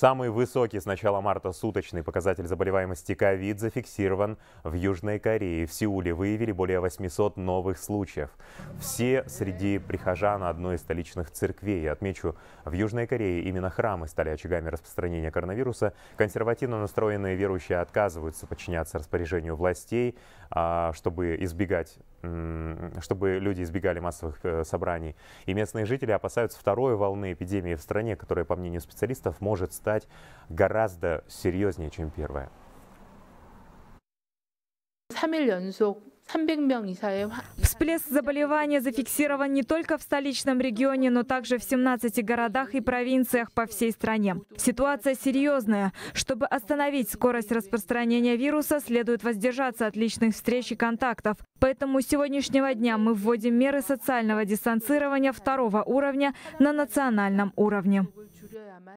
Самый высокий с начала марта суточный показатель заболеваемости ковид зафиксирован в Южной Корее. В Сеуле выявили более 800 новых случаев. Все среди прихожан одной из столичных церквей. Отмечу, в Южной Корее именно храмы стали очагами распространения коронавируса. Консервативно настроенные верующие отказываются подчиняться распоряжению властей. А, чтобы избегать, чтобы люди избегали массовых э, собраний. И местные жители опасаются второй волны эпидемии в стране, которая, по мнению специалистов, может стать гораздо серьезнее, чем первая. 3일 연속 300명 이상의 Всплеск заболевания зафиксирован не только в столичном регионе, но также в 17 городах и провинциях по всей стране. Ситуация серьезная. Чтобы остановить скорость распространения вируса, следует воздержаться от личных встреч и контактов. Поэтому с сегодняшнего дня мы вводим меры социального дистанцирования второго уровня на национальном уровне.